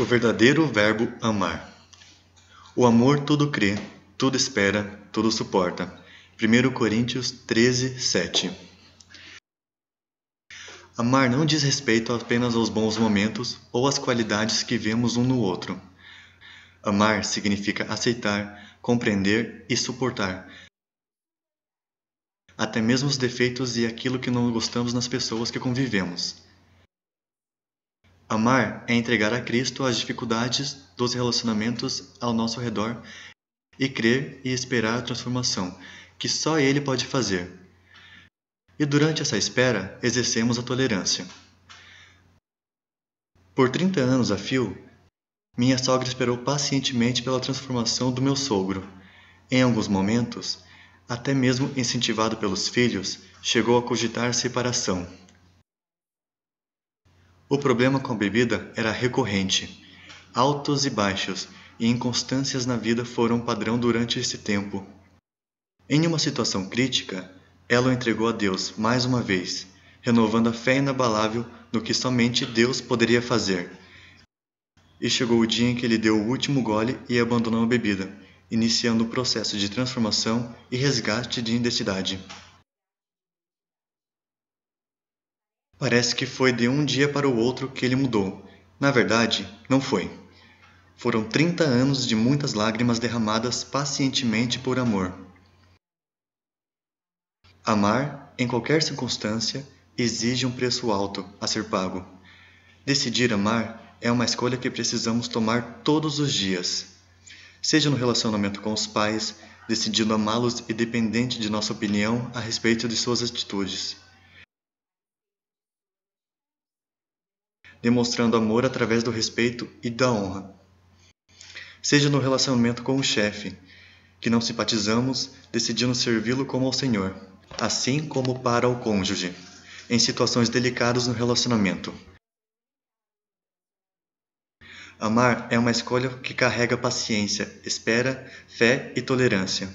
o verdadeiro verbo amar. O amor tudo crê, tudo espera, tudo suporta. 1 Coríntios 13, 7. Amar não diz respeito apenas aos bons momentos ou às qualidades que vemos um no outro. Amar significa aceitar, compreender e suportar, até mesmo os defeitos e aquilo que não gostamos nas pessoas que convivemos. Amar é entregar a Cristo as dificuldades dos relacionamentos ao nosso redor e crer e esperar a transformação que só Ele pode fazer. E durante essa espera, exercemos a tolerância. Por 30 anos a fio, minha sogra esperou pacientemente pela transformação do meu sogro. Em alguns momentos, até mesmo incentivado pelos filhos, chegou a cogitar separação. O problema com a bebida era recorrente. Altos e baixos e inconstâncias na vida foram padrão durante esse tempo. Em uma situação crítica, ela o entregou a Deus mais uma vez, renovando a fé inabalável no que somente Deus poderia fazer. E chegou o dia em que ele deu o último gole e abandonou a bebida, iniciando o processo de transformação e resgate de identidade. Parece que foi de um dia para o outro que ele mudou. Na verdade, não foi. Foram 30 anos de muitas lágrimas derramadas pacientemente por amor. Amar, em qualquer circunstância, exige um preço alto a ser pago. Decidir amar é uma escolha que precisamos tomar todos os dias. Seja no relacionamento com os pais, decidindo amá-los e dependente de nossa opinião a respeito de suas atitudes demonstrando amor através do respeito e da honra. Seja no relacionamento com o chefe, que não simpatizamos, decidindo servi-lo como ao Senhor, assim como para o cônjuge, em situações delicadas no relacionamento. Amar é uma escolha que carrega paciência, espera, fé e tolerância.